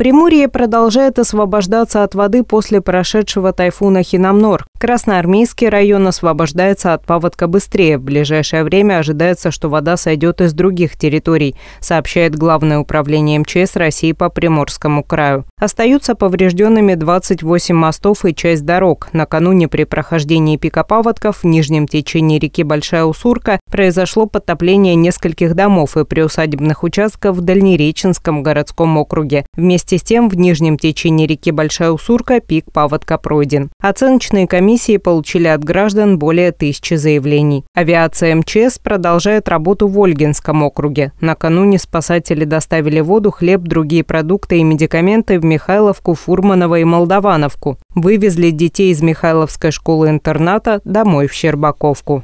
Приморье продолжает освобождаться от воды после прошедшего тайфуна Хинамнор, Красноармейский район освобождается от паводка быстрее. В ближайшее время ожидается, что вода сойдет из других территорий, сообщает Главное управление МЧС России по Приморскому краю. Остаются поврежденными 28 мостов и часть дорог. Накануне при прохождении пика паводков в нижнем течении реки Большая Усурка произошло подтопление нескольких домов и приусадебных участков в Дальнереченском городском округе. Вместе с тем в нижнем течении реки Большая Усурка пик паводка пройден. Оценочные комиссии комиссии получили от граждан более тысячи заявлений. Авиация МЧС продолжает работу в Ольгинском округе. Накануне спасатели доставили воду, хлеб, другие продукты и медикаменты в Михайловку, Фурманово и Молдовановку. Вывезли детей из Михайловской школы-интерната домой в Щербаковку.